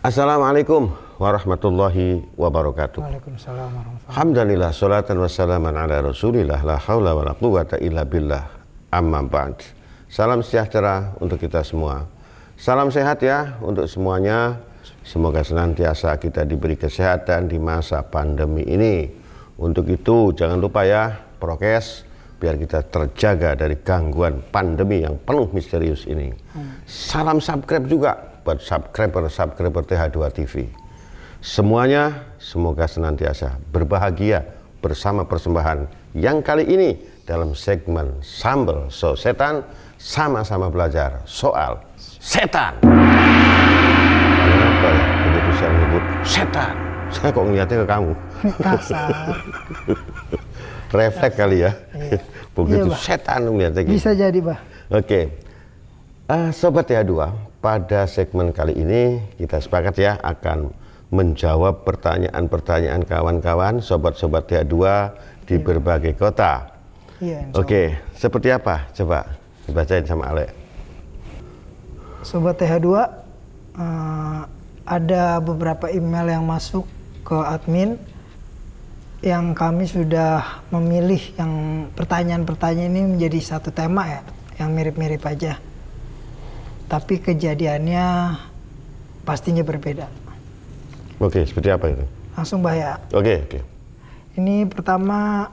Assalamualaikum warahmatullahi wabarakatuh. Waalaikumsalam warahmatullahi wabarakatuh. Alhamdulillah salatan wassalaman ala Rasulillah la haula wala quwata illa billah. Amma ba'd. Salam sejahtera untuk kita semua. Salam sehat ya untuk semuanya. Semoga senantiasa kita diberi kesehatan di masa pandemi ini. Untuk itu jangan lupa ya prokes biar kita terjaga dari gangguan pandemi yang penuh misterius ini. Hmm. Salam subscribe juga buat subscriber-subscriber TH2 TV. Semuanya semoga senantiasa berbahagia bersama persembahan yang kali ini dalam segmen Sambel So Setan sama-sama belajar soal setan. Kenapa ya begitu saya menyebut setan? Saya kok ngeliatnya ke kamu. Kasar. Refleks kali ya. Iya. Begitu iya, setan ngeliatnya gitu. Bisa jadi, Bah. Oke. Okay. Uh, eh, Sobat ya dua pada segmen kali ini kita sepakat ya akan menjawab pertanyaan-pertanyaan kawan-kawan sobat-sobat TA2 di ya. berbagai kota. Ya, Oke, okay. seperti apa? Coba dibacain sama Ale. Sobat TH2, uh, eh, ada beberapa email yang masuk ke admin yang kami sudah memilih yang pertanyaan-pertanyaan ini menjadi satu tema ya, yang mirip-mirip aja tapi kejadiannya pastinya berbeda. Oke, okay, seperti apa itu? Langsung bahaya. Oke, okay, oke. Okay. Ini pertama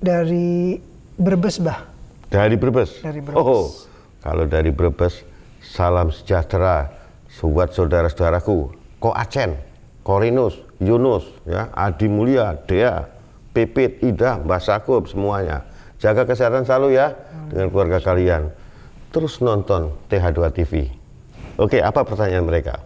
dari Brebes, Bah. Dari Brebes? Dari Brebes. Oh, kalau dari Brebes, salam sejahtera buat saudara-saudaraku. Ko Acen, Korinus, Yunus, ya, Adi Mulia, Dea, Pipit, Ida, Mbak Sakup, semuanya. Jaga kesehatan selalu ya dengan keluarga kalian terus nonton TH2 TV. Oke, apa pertanyaan mereka?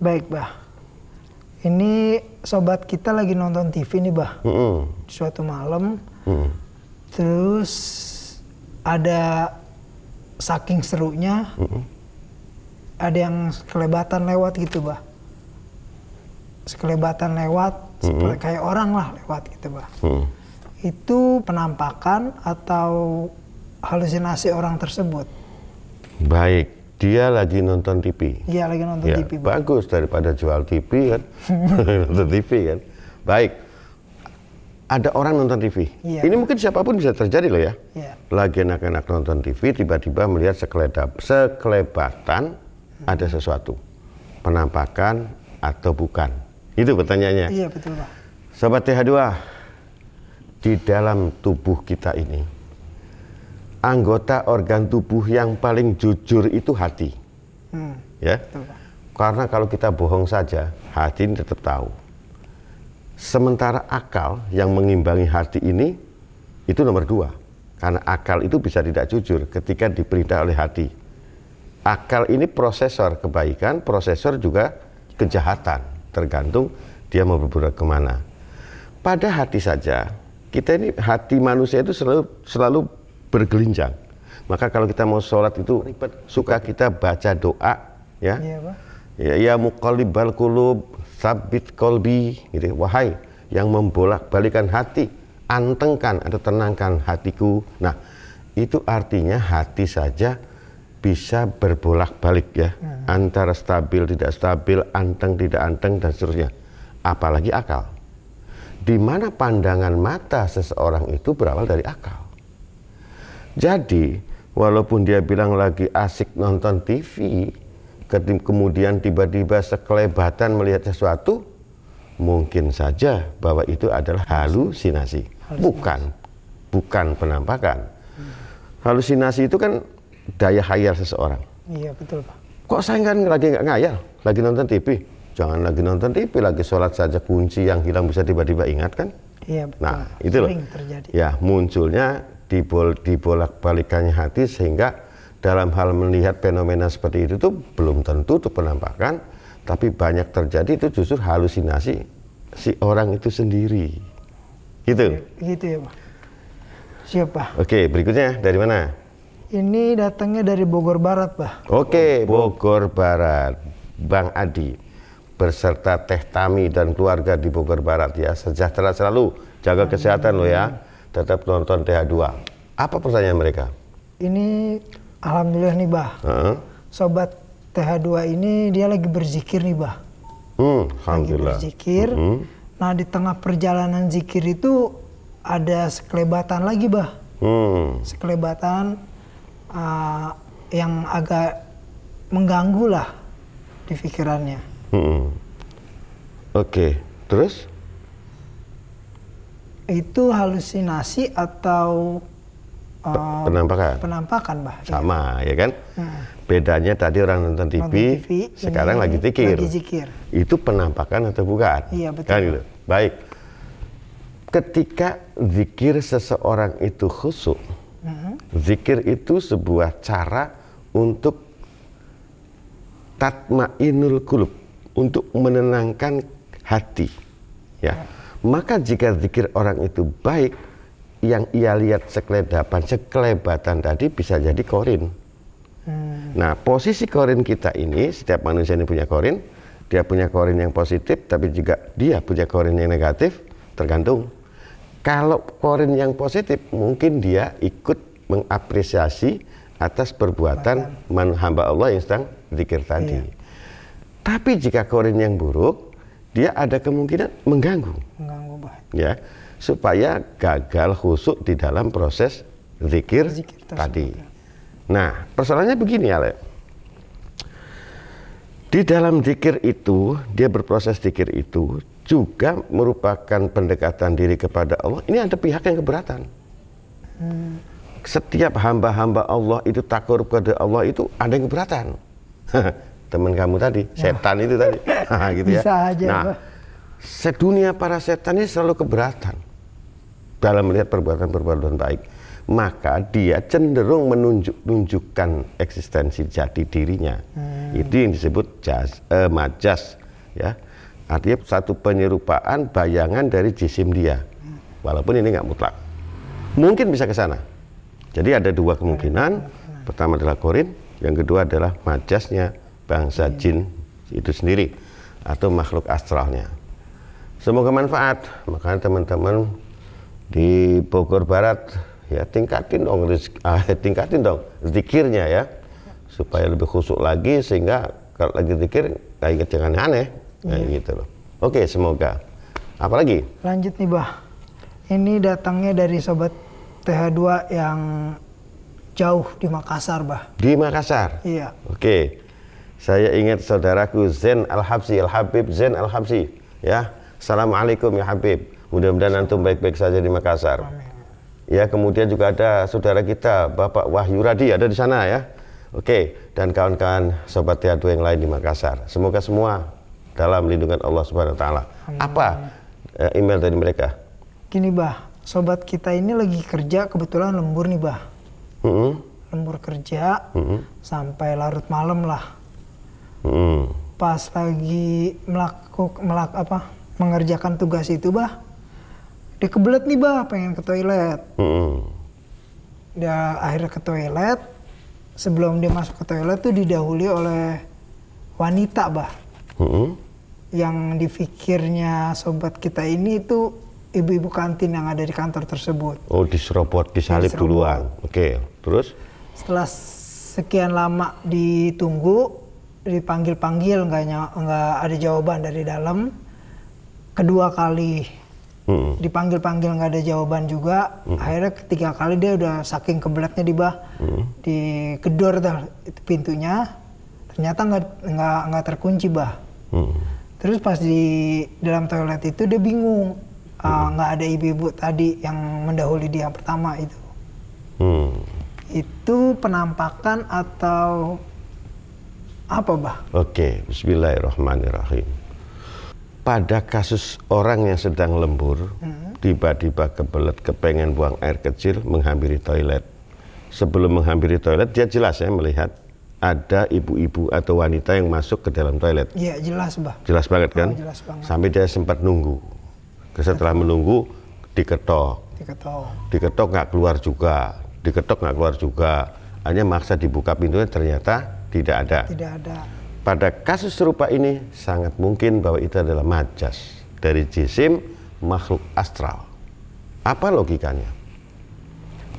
Baik, Bah. Ini sobat kita lagi nonton TV nih, Bah. Mm -hmm. Suatu malam. Mm. Terus ada saking serunya mm -hmm. ada yang kelebatan lewat gitu, Bah. Sekelebatan lewat mm -hmm. kayak orang lah lewat gitu, Bah. Mm. Itu penampakan atau halusinasi orang tersebut. Baik, dia lagi nonton TV. Iya, lagi nonton ya, TV. Bagus daripada jual TV kan. nonton TV kan. Baik. Ada orang nonton TV. Ya. Ini mungkin siapapun bisa terjadi loh ya. ya. Lagi anak-anak nonton TV tiba-tiba melihat sekeledap, sekelebatan hmm. ada sesuatu. Penampakan atau bukan? Itu pertanyaannya. Iya, betul, Pak. Sobat TH2, di dalam tubuh kita ini anggota organ tubuh yang paling jujur itu hati. Hmm. Ya. Betul, Karena kalau kita bohong saja, hati ini tetap tahu. Sementara akal yang mengimbangi hati ini itu nomor dua. Karena akal itu bisa tidak jujur ketika diperintah oleh hati. Akal ini prosesor kebaikan, prosesor juga kejahatan. Tergantung dia mau berbuat kemana. Pada hati saja, kita ini hati manusia itu selalu selalu bergelinjang. Maka kalau kita mau sholat itu ribet, suka kita baca doa ya. Iya, ya, ya muqallibal qulub sabit kolbi gitu. Wahai yang membolak-balikan hati, antengkan atau tenangkan hatiku. Nah, itu artinya hati saja bisa berbolak-balik ya hmm. antara stabil tidak stabil anteng tidak anteng dan seterusnya apalagi akal di mana pandangan mata seseorang itu berawal dari akal jadi, walaupun dia bilang lagi asik nonton TV, kemudian tiba-tiba sekelebatan melihat sesuatu, mungkin saja bahwa itu adalah halusinasi. halusinasi. Bukan, bukan penampakan. Halusinasi itu kan daya hayal seseorang. Iya, betul Pak. Kok saya kan lagi nggak ngayal, lagi nonton TV? Jangan lagi nonton TV, lagi sholat saja kunci yang hilang bisa tiba-tiba ingat kan? Iya, betul. Nah, itu loh. Terjadi. Ya, munculnya dibol dibolak-balikannya hati sehingga dalam hal melihat fenomena seperti itu tuh belum tentu tuh penampakan tapi banyak terjadi itu justru halusinasi si orang itu sendiri gitu gitu ya pak siapa oke berikutnya dari mana ini datangnya dari Bogor Barat pak oke Bogor Barat Bang Adi berserta Teh Tami dan keluarga di Bogor Barat ya sejahtera selalu jaga kesehatan lo ya tetap nonton TH2. Apa pertanyaan mereka? Ini alhamdulillah nih bah. Hmm? Sobat TH2 ini dia lagi berzikir nih bah. Hmm, alhamdulillah. Lagi berzikir. Hmm. Nah di tengah perjalanan zikir itu ada sekelebatan lagi bah. Hmm. Sekelebatan uh, yang agak mengganggu lah di pikirannya. Hmm. Oke, okay. terus? itu halusinasi atau uh, penampakan? Penampakan, bah. Iya. Sama, ya, ya kan? Hmm. Bedanya tadi orang nonton TV, nonton TV sekarang iya. lagi zikir. Itu penampakan atau bukan? Iya, betul. Kan gitu. Baik. Ketika zikir seseorang itu khusuk, hmm. zikir itu sebuah cara untuk tatmainul kulub, untuk menenangkan hati. Ya. Hmm maka jika zikir orang itu baik, yang ia lihat sekelebatan sekelebatan tadi bisa jadi korin. Hmm. Nah, posisi korin kita ini, setiap manusia ini punya korin, dia punya korin yang positif, tapi juga dia punya korin yang negatif, tergantung. Kalau korin yang positif, mungkin dia ikut mengapresiasi atas perbuatan man hamba Allah yang sedang zikir tadi. Iya. Tapi jika korin yang buruk, dia ada kemungkinan mengganggu. Mengganggu banget. Ya, supaya gagal khusuk di dalam proses zikir, zikir ya. tadi. Nah, persoalannya begini Ale. Di dalam zikir itu, dia berproses zikir itu juga merupakan pendekatan diri kepada Allah. Ini ada pihak yang keberatan. Hmm. Setiap hamba-hamba Allah itu takut kepada Allah itu ada yang keberatan. teman kamu tadi, nah. setan itu tadi. Nah, gitu ya. Bisa aja. Nah, sedunia para setan ini selalu keberatan dalam melihat perbuatan-perbuatan baik. Maka dia cenderung menunjuk-nunjukkan eksistensi jati dirinya. Hmm. Itu yang disebut jas, eh, majas, ya. Artinya satu penyerupaan bayangan dari jisim dia. Walaupun ini nggak mutlak. Mungkin bisa ke sana. Jadi ada dua kemungkinan. Hmm. Pertama adalah korin, yang kedua adalah majasnya bangsa iya. jin itu sendiri atau makhluk astralnya. Semoga manfaat. Maka teman-teman di Bogor Barat ya tingkatin dong ah, tingkatin dong zikirnya ya supaya lebih khusuk lagi sehingga kalau lagi zikir kayak jangan aneh kayak yeah. gitu loh. Oke, semoga. Apalagi? Lanjut nih, Bah. Ini datangnya dari sobat TH2 yang jauh di Makassar, Bah. Di Makassar? Iya. Oke. Saya ingat saudaraku Zen Al-Habsi, Al-Habib Zain Al-Habsi. Ya, Assalamualaikum ya Habib. Mudah-mudahan antum baik-baik saja di Makassar. Ya, kemudian juga ada saudara kita Bapak Wahyu Radi ada di sana ya. Oke, dan kawan-kawan sobat teatro yang lain di Makassar. Semoga semua dalam lindungan Allah Subhanahu wa taala. Apa eh, email dari mereka? Kini Bah. Sobat kita ini lagi kerja kebetulan lembur nih, Bah. Lembur kerja sampai larut malam lah hmm. pas lagi melakukan melak apa mengerjakan tugas itu bah dia kebelet nih bah pengen ke toilet hmm. dia akhirnya ke toilet sebelum dia masuk ke toilet tuh didahului oleh wanita bah hmm. yang dipikirnya sobat kita ini itu ibu-ibu kantin yang ada di kantor tersebut. Oh, diserobot, disalib diserobot. duluan. Oke, okay. terus? Setelah sekian lama ditunggu, dipanggil-panggil nggak nggak ada jawaban dari dalam kedua kali hmm. dipanggil-panggil nggak ada jawaban juga hmm. akhirnya ketiga kali dia udah saking kebelatnya di bah hmm. kedor dah pintunya ternyata nggak nggak nggak terkunci bah hmm. terus pas di dalam toilet itu dia bingung hmm. Ah, nggak hmm. uh, ada ibu-ibu tadi yang mendahului dia pertama itu hmm. itu penampakan atau apa, Bah? Oke, bismillahirrahmanirrahim. Pada kasus orang yang sedang lembur, hmm? tiba-tiba hmm. kebelet kepengen buang air kecil menghampiri toilet. Sebelum menghampiri toilet, dia jelas ya melihat ada ibu-ibu atau wanita yang masuk ke dalam toilet. Iya, jelas, Bah. Jelas banget kan? Oh, jelas banget. Sampai dia sempat nunggu. Setelah menunggu, diketok. Diketok. Diketok nggak keluar juga. Diketok nggak keluar juga. Hanya maksa dibuka pintunya ternyata tidak ada. Tidak ada. Pada kasus serupa ini sangat mungkin bahwa itu adalah majas dari jisim makhluk astral. Apa logikanya?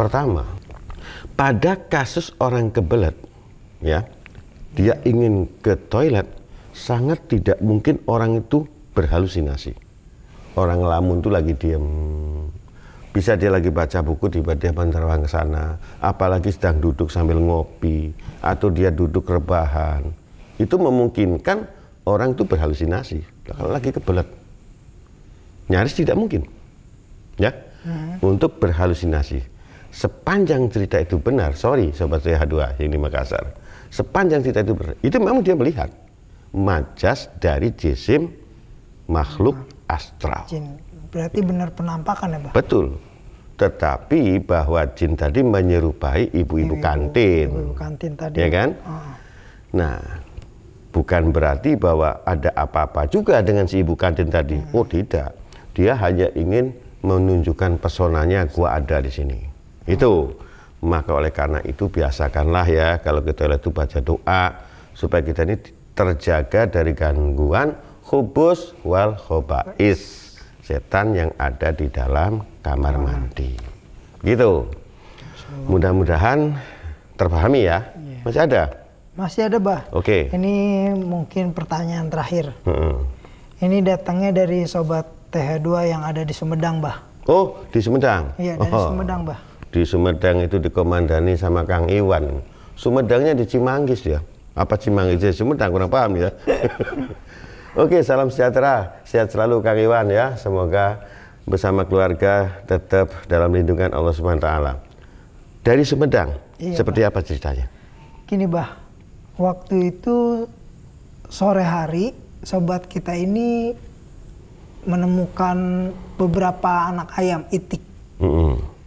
Pertama, pada kasus orang kebelet, ya, dia ingin ke toilet, sangat tidak mungkin orang itu berhalusinasi. Orang lamun itu lagi diem, bisa dia lagi baca buku di dia menerawang ke sana apalagi sedang duduk sambil ngopi atau dia duduk rebahan itu memungkinkan orang itu berhalusinasi kalau lagi kebelet nyaris tidak mungkin ya hmm. untuk berhalusinasi sepanjang cerita itu benar sorry sobat saya h yang di Makassar sepanjang cerita itu benar itu memang dia melihat majas dari jisim makhluk hmm. astral Jin. Berarti benar penampakan ya Pak? Betul. Tetapi bahwa jin tadi menyerupai ibu-ibu kantin. Ibu-ibu kantin tadi. Ya kan? Oh. Nah, bukan berarti bahwa ada apa-apa juga dengan si ibu kantin tadi. Hmm. Oh tidak. Dia hanya ingin menunjukkan pesonanya gua ada di sini. Hmm. Itu. Maka oleh karena itu biasakanlah ya kalau kita toilet itu baca doa supaya kita ini terjaga dari gangguan khubus wal khobais setan yang ada di dalam kamar mandi. Gitu. Mudah-mudahan terpahami ya. Iya. Masih ada? Masih ada, Bah. Oke. Okay. Ini mungkin pertanyaan terakhir. Hmm. Ini datangnya dari sobat TH2 yang ada di Sumedang, Bah. Oh, di Sumedang. Iya, dari oh. Sumedang, Bah. Di Sumedang itu dikomandani sama Kang Iwan. Sumedangnya di Cimanggis ya. Apa Cimanggis ya Sumedang kurang paham ya. Oke, salam sejahtera. Sehat selalu Kang Iwan ya. Semoga bersama keluarga tetap dalam lindungan Allah Subhanahu taala. Dari Semedang, iya, seperti bah. apa ceritanya? Gini, Bah. Waktu itu sore hari sobat kita ini menemukan beberapa anak ayam itik. Mm -hmm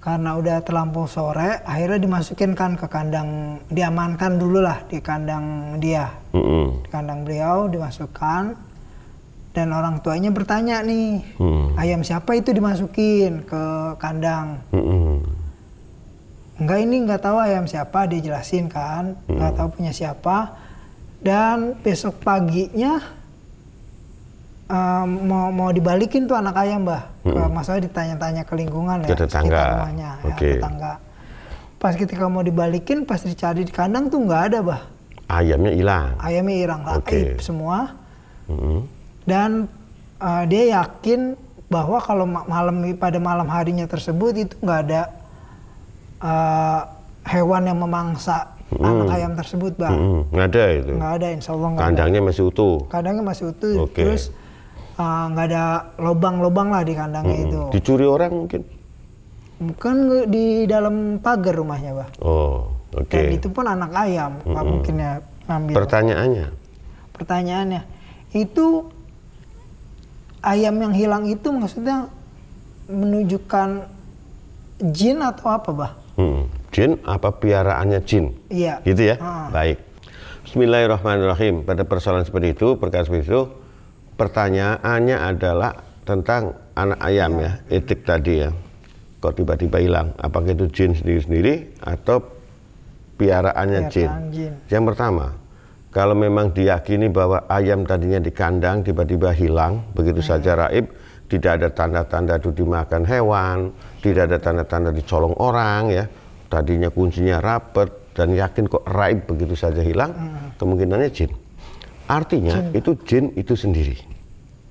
karena udah terlampau sore akhirnya dimasukin kan ke kandang diamankan dulu lah di kandang dia mm -hmm. di kandang beliau dimasukkan dan orang tuanya bertanya nih mm. ayam siapa itu dimasukin ke kandang mm -hmm. enggak ini enggak tahu ayam siapa dia jelasin kan mm. tahu punya siapa dan besok paginya um, mau mau dibalikin tuh anak ayam bah hmm. masalah ditanya-tanya ke lingkungan ya tetangga rumahnya okay. ya, tetangga pas ketika mau dibalikin pas dicari di kandang tuh nggak ada bah ayamnya hilang ayamnya hilang lah okay. semua hmm. dan uh, dia yakin bahwa kalau malam pada malam harinya tersebut itu nggak ada uh, hewan yang memangsa hmm. anak ayam tersebut bah. Hmm. nggak hmm. ada itu nggak ada insya Allah gak kandangnya ada. masih utuh kandangnya masih utuh okay. terus Ah, nggak uh, ada lobang-lobang lah di kandangnya hmm. itu. Dicuri orang mungkin? Bukan di dalam pagar rumahnya, bah. Oh, oke. Okay. Dan itu pun anak ayam, hmm. Pak mungkin ya ngambil. Pertanyaannya? Pertanyaannya, itu ayam yang hilang itu maksudnya menunjukkan jin atau apa, bah? Hmm. Jin apa piaraannya jin? Iya. Gitu ya. Hmm. Baik. Bismillahirrahmanirrahim. Pada persoalan seperti itu, perkara seperti itu, pertanyaannya adalah tentang anak ayam ya, ya etik tadi ya. Kok tiba-tiba hilang? Apakah itu jin sendiri-sendiri atau piaraannya jin? jin? Yang pertama, kalau memang diyakini bahwa ayam tadinya di kandang tiba-tiba hilang begitu hmm. saja raib, tidak ada tanda-tanda itu dimakan hewan, tidak ada tanda-tanda dicolong orang ya. Tadinya kuncinya rapet dan yakin kok raib begitu saja hilang, hmm. kemungkinannya jin. Artinya jin. itu jin itu sendiri.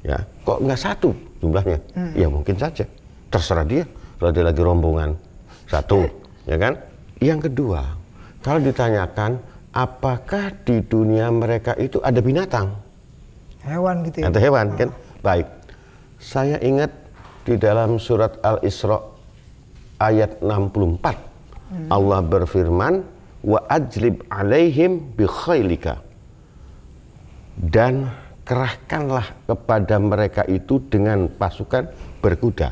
Ya, kok nggak satu jumlahnya? Hmm. Ya mungkin saja. Terserah dia. Kalau dia lagi rombongan satu, ya kan? Yang kedua, kalau ditanyakan apakah di dunia mereka itu ada binatang? Hewan gitu ya. Atau hewan oh. kan? Baik. Saya ingat di dalam surat Al-Isra ayat 64. Hmm. Allah berfirman, "Wa ajlib alaihim bi khailika." dan kerahkanlah kepada mereka itu dengan pasukan berkuda.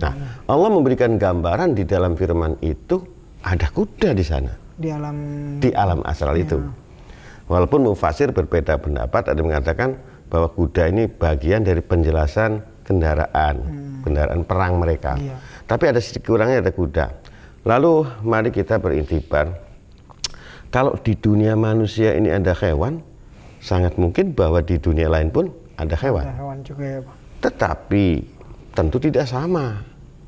Nah, Allah memberikan gambaran di dalam firman itu ada kuda di sana. Di alam di alam asal ya. itu. Walaupun mufasir berbeda pendapat, ada yang mengatakan bahwa kuda ini bagian dari penjelasan kendaraan, hmm. kendaraan perang mereka. Ya. Tapi ada sedikit kurangnya ada kuda. Lalu mari kita berintibar. Kalau di dunia manusia ini ada hewan, sangat mungkin bahwa di dunia lain pun ada hewan. Ada hewan juga ya, Pak. Tetapi tentu tidak sama.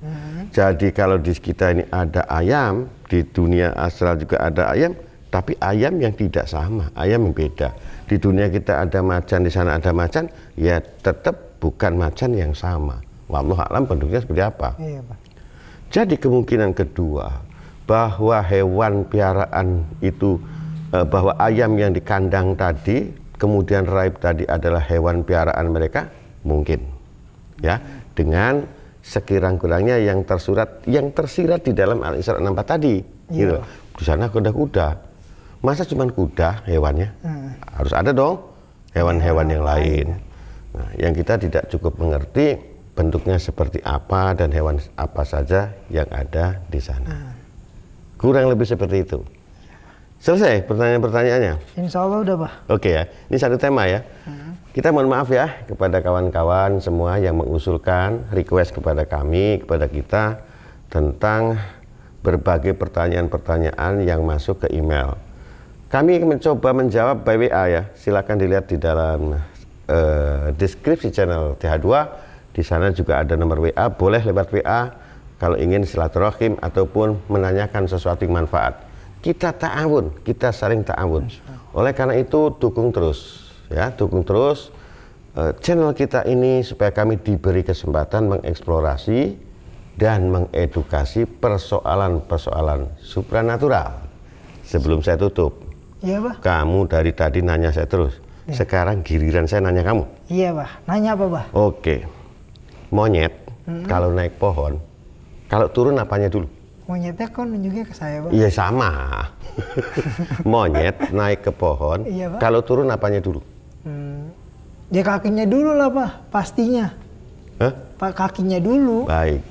Hmm. Jadi kalau di kita ini ada ayam, di dunia astral juga ada ayam, tapi ayam yang tidak sama, ayam yang beda. Di dunia kita ada macan, di sana ada macan, ya tetap bukan macan yang sama. Wallah alam bentuknya seperti apa. Iya, Pak. Jadi kemungkinan kedua bahwa hewan piaraan itu eh, bahwa ayam yang di kandang tadi kemudian raib tadi adalah hewan piaraan mereka mungkin ya dengan sekirang-kurangnya yang tersurat yang tersirat di dalam Al-Isra 64 tadi yeah. gitu. Di sana kuda-kuda. Masa cuma kuda hewannya? Hmm. Harus ada dong hewan-hewan yang iya, lain. Iya. Nah, yang kita tidak cukup mengerti bentuknya seperti apa dan hewan apa saja yang ada di sana. Hmm. Kurang lebih seperti itu. Selesai pertanyaan-pertanyaannya? Insya Allah udah, Pak. Oke ya. Ini satu tema ya. Hmm. Kita mohon maaf ya kepada kawan-kawan semua yang mengusulkan request kepada kami, kepada kita tentang berbagai pertanyaan-pertanyaan yang masuk ke email. Kami mencoba menjawab by WA ya. Silakan dilihat di dalam uh, deskripsi channel TH2. Di sana juga ada nomor WA, boleh lewat WA kalau ingin silaturahim ataupun menanyakan sesuatu yang manfaat kita ta'awun, kita saling ta'awun. Oleh karena itu dukung terus, ya dukung terus uh, channel kita ini supaya kami diberi kesempatan mengeksplorasi dan mengedukasi persoalan-persoalan supranatural. Sebelum saya tutup, iya, bah. kamu dari tadi nanya saya terus. Ya. Sekarang giliran saya nanya kamu. Iya, Pak. Nanya apa, Pak? Oke. Monyet, mm -hmm. kalau naik pohon, kalau turun apanya dulu? Monyetnya kok nunjuknya ke saya, Bang? Iya, sama. Monyet naik ke pohon. Iya, Pak. Kalau turun apanya dulu? Hmm. Ya kakinya dulu lah, Pak. Pastinya. Hah? Pak kakinya dulu. Baik.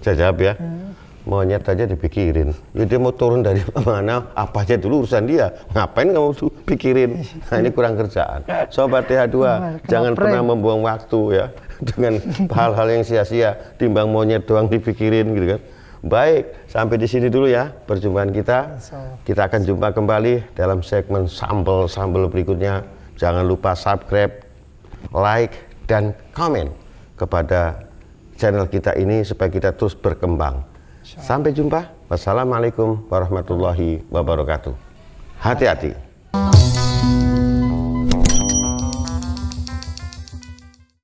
Saya jawab ya. Hmm. Monyet aja dipikirin. Ya dia mau turun dari mana, apa aja dulu urusan dia. Ngapain kamu tuh pikirin? Nah ini kurang kerjaan. Sobat TH2, jangan prank. pernah membuang waktu ya. Dengan hal-hal yang sia-sia. Timbang monyet doang dipikirin gitu kan. Baik, sampai di sini dulu ya perjumpaan kita. Kita akan jumpa kembali dalam segmen sambel-sambel berikutnya. Jangan lupa subscribe, like, dan komen kepada channel kita ini supaya kita terus berkembang. Sampai jumpa. Wassalamualaikum warahmatullahi wabarakatuh. Hati-hati.